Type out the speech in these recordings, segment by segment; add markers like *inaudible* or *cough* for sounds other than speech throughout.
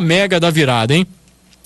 mega da virada, hein?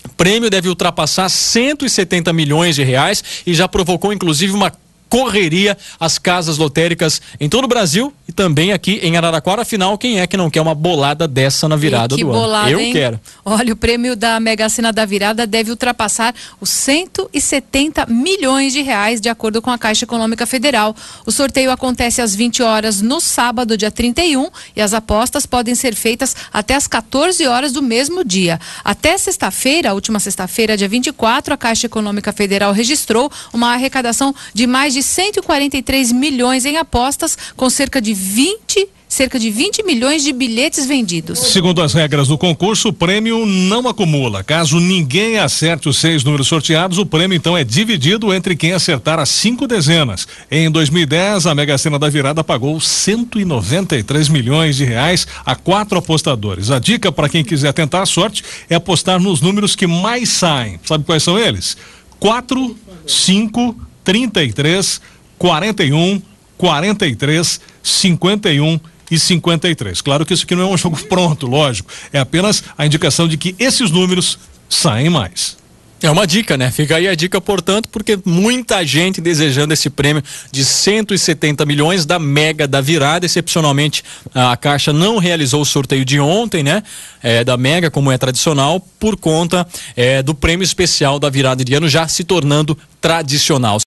O prêmio deve ultrapassar 170 milhões de reais e já provocou inclusive uma correria às casas lotéricas em todo o Brasil e também aqui em Araraquara, afinal, quem é que não quer uma bolada dessa na virada que do bolada, ano? Eu hein? quero. Olha, o prêmio da Mega Sena da Virada deve ultrapassar os 170 milhões de reais, de acordo com a Caixa Econômica Federal. O sorteio acontece às 20 horas no sábado, dia 31, e as apostas podem ser feitas até às 14 horas do mesmo dia. Até sexta-feira, a última sexta-feira, dia 24, a Caixa Econômica Federal registrou uma arrecadação de mais de 143 milhões em apostas, com cerca de 20 cerca de 20 milhões de bilhetes vendidos. Segundo as regras do concurso, o prêmio não acumula. Caso ninguém acerte os seis números sorteados, o prêmio então é dividido entre quem acertar as cinco dezenas. Em 2010, a Mega Sena da Virada pagou 193 milhões de reais a quatro apostadores. A dica para quem quiser tentar a sorte é apostar nos números que mais saem. Sabe quais são eles? 4, 5, 33, 41 43, 51 e 53. Claro que isso aqui não é um *laughs* jogo pronto, lógico. É apenas a indicação de que esses números saem mais. É uma dica, né? Fica aí a dica, portanto, porque muita gente desejando esse prêmio de 170 milhões da Mega da Virada. Excepcionalmente, a Caixa não realizou o sorteio de ontem, né? É, da Mega, como é tradicional, por conta é, do prêmio especial da Virada de Ano, já se tornando tradicional.